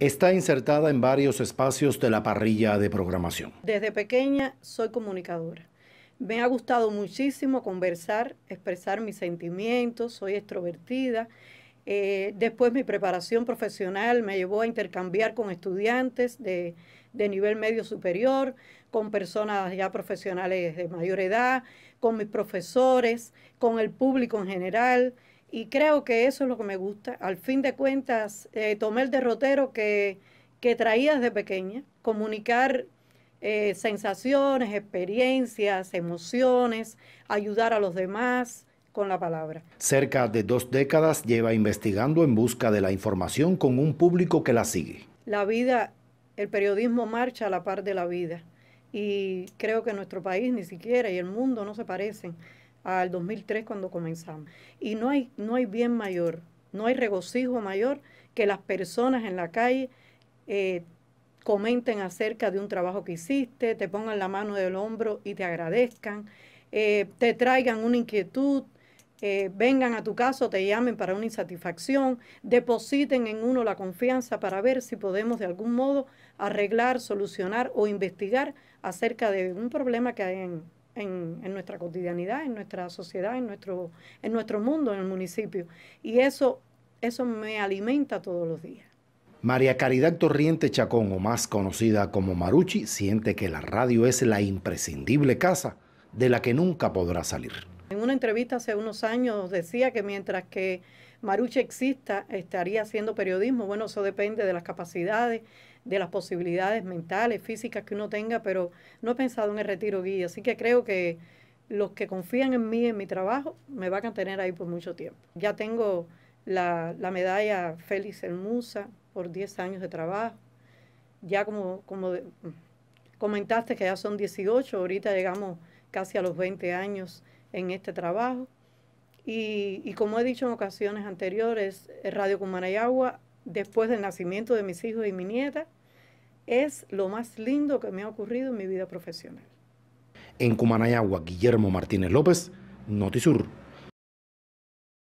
está insertada en varios espacios de la parrilla de programación. Desde pequeña soy comunicadora. Me ha gustado muchísimo conversar, expresar mis sentimientos, soy extrovertida. Eh, después mi preparación profesional me llevó a intercambiar con estudiantes de nivel medio superior, con personas ya profesionales de mayor edad, con mis profesores, con el público en general. Y creo que eso es lo que me gusta. Al fin de cuentas, eh, tomé el derrotero que, que traía desde pequeña, comunicar eh, sensaciones, experiencias, emociones, ayudar a los demás con la palabra. Cerca de dos décadas lleva investigando en busca de la información con un público que la sigue. La vida, el periodismo marcha a la par de la vida y creo que nuestro país ni siquiera y el mundo no se parecen al 2003 cuando comenzamos. Y no hay, no hay bien mayor, no hay regocijo mayor que las personas en la calle eh, comenten acerca de un trabajo que hiciste, te pongan la mano del hombro y te agradezcan, eh, te traigan una inquietud, eh, vengan a tu caso, te llamen para una insatisfacción, depositen en uno la confianza para ver si podemos de algún modo arreglar, solucionar o investigar acerca de un problema que hay en, en, nuestra cotidianidad, en nuestra sociedad, en nuestro, en nuestro mundo, en el municipio. Y eso, eso me alimenta todos los días. María Caridad Torriente Chacón, o más conocida como Maruchi, siente que la radio es la imprescindible casa de la que nunca podrá salir. En una entrevista hace unos años decía que mientras que Maruche exista, estaría haciendo periodismo. Bueno, eso depende de las capacidades, de las posibilidades mentales, físicas que uno tenga, pero no he pensado en el retiro guía. Así que creo que los que confían en mí, en mi trabajo, me van a tener ahí por mucho tiempo. Ya tengo la, medalla Félix Hermusa por 10 años de trabajo. Ya como, como mm, comentaste que ya son 18, ahorita llegamos casi a los 20 años en este trabajo. Y, como he dicho en ocasiones anteriores, Radio Cumanayagua, después del nacimiento de mis hijos y mi nieta, es lo más lindo que me ha ocurrido en mi vida profesional. En Cumanayagua, Guillermo Martínez López, Notisur.